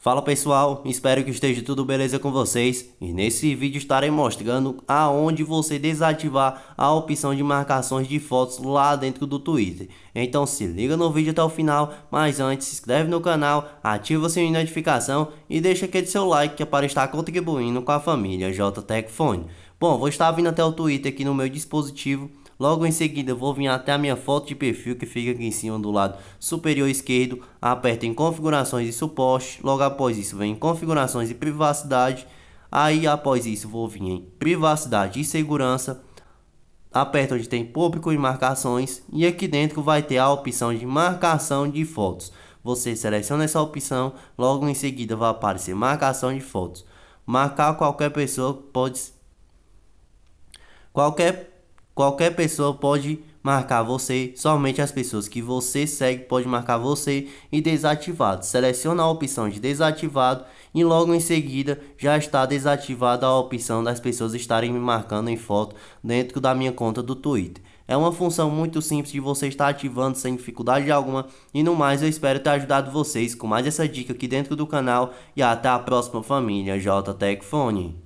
Fala pessoal, espero que esteja tudo beleza com vocês e nesse vídeo estarei mostrando aonde você desativar a opção de marcações de fotos lá dentro do Twitter. Então se liga no vídeo até o final, mas antes se inscreve no canal, ativa o sininho de notificação e deixa aquele seu like que é para estar contribuindo com a família JTech Bom, vou estar vindo até o Twitter aqui no meu dispositivo Logo em seguida, vou vir até a minha foto de perfil que fica aqui em cima do lado superior esquerdo, aperto em configurações e suporte, logo após isso vem em configurações e privacidade, aí após isso vou vir em privacidade e segurança, aperto onde tem público e marcações e aqui dentro vai ter a opção de marcação de fotos. Você seleciona essa opção, logo em seguida vai aparecer marcação de fotos. Marcar qualquer pessoa pode qualquer Qualquer pessoa pode marcar você, somente as pessoas que você segue pode marcar você e desativado. Seleciona a opção de desativado e logo em seguida já está desativada a opção das pessoas estarem me marcando em foto dentro da minha conta do Twitter. É uma função muito simples de você estar ativando sem dificuldade alguma. E no mais, eu espero ter ajudado vocês com mais essa dica aqui dentro do canal. E até a próxima família, JTech